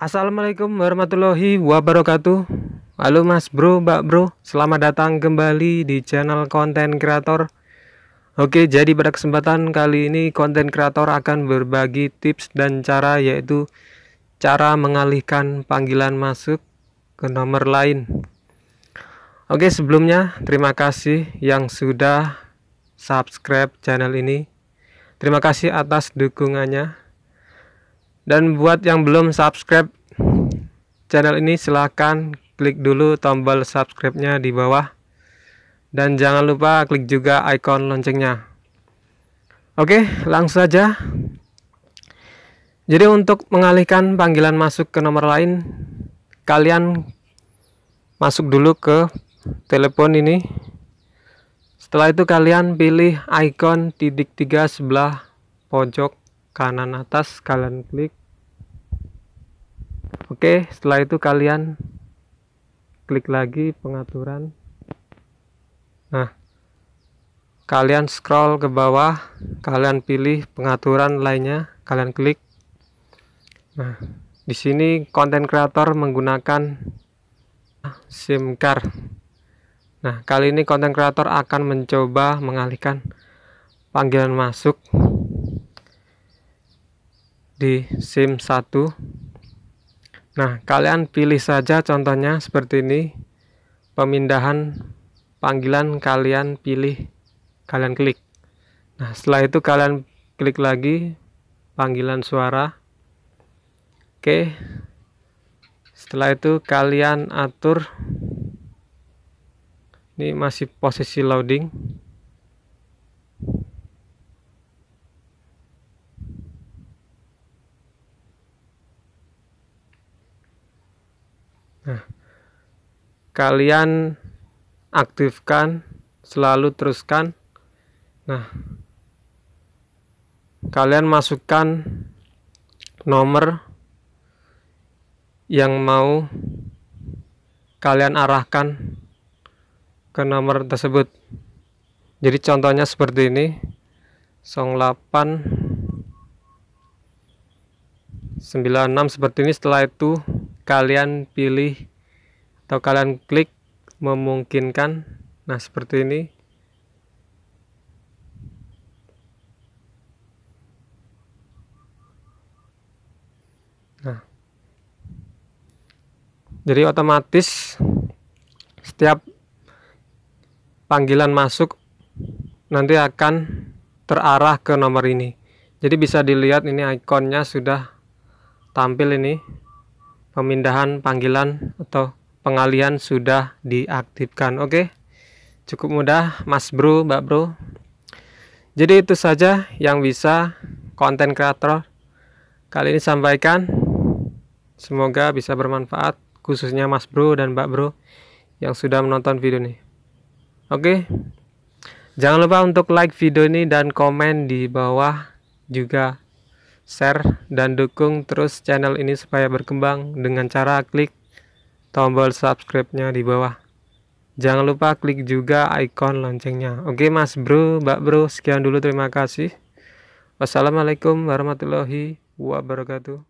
Assalamualaikum warahmatullahi wabarakatuh Halo mas bro, mbak bro Selamat datang kembali di channel konten kreator Oke, jadi pada kesempatan kali ini konten kreator akan berbagi tips dan cara yaitu Cara mengalihkan panggilan masuk ke nomor lain Oke, sebelumnya terima kasih yang sudah subscribe channel ini Terima kasih atas dukungannya. Dan buat yang belum subscribe channel ini silahkan klik dulu tombol subscribe-nya di bawah. Dan jangan lupa klik juga icon loncengnya. Oke, langsung saja. Jadi untuk mengalihkan panggilan masuk ke nomor lain, kalian masuk dulu ke telepon ini. Setelah itu kalian pilih ikon titik tiga sebelah pojok kanan atas, kalian klik. Oke, setelah itu kalian klik lagi pengaturan. Nah, kalian scroll ke bawah, kalian pilih pengaturan lainnya, kalian klik. Nah, di sini konten kreator menggunakan SIM card. Nah, kali ini konten kreator akan mencoba mengalihkan panggilan masuk di SIM 1 Nah, kalian pilih saja contohnya seperti ini. Pemindahan panggilan kalian pilih, kalian klik. Nah, setelah itu kalian klik lagi panggilan suara. Oke. Setelah itu kalian atur ini masih posisi loading. Nah, kalian aktifkan, selalu teruskan. Nah, kalian masukkan nomor yang mau kalian arahkan ke nomor tersebut. Jadi contohnya seperti ini. 08 96 seperti ini setelah itu kalian pilih atau kalian klik memungkinkan nah seperti ini nah jadi otomatis setiap panggilan masuk nanti akan terarah ke nomor ini jadi bisa dilihat ini ikonnya sudah tampil ini pemindahan panggilan atau pengalian sudah diaktifkan. Oke, cukup mudah, Mas Bro, Mbak Bro. Jadi itu saja yang bisa konten kreator kali ini sampaikan. Semoga bisa bermanfaat, khususnya Mas Bro dan Mbak Bro yang sudah menonton video ini. Oke, jangan lupa untuk like video ini dan komen di bawah juga share, dan dukung terus channel ini supaya berkembang dengan cara klik tombol subscribe-nya di bawah. Jangan lupa klik juga ikon loncengnya. Oke mas bro, mbak bro, sekian dulu terima kasih. Wassalamualaikum warahmatullahi wabarakatuh.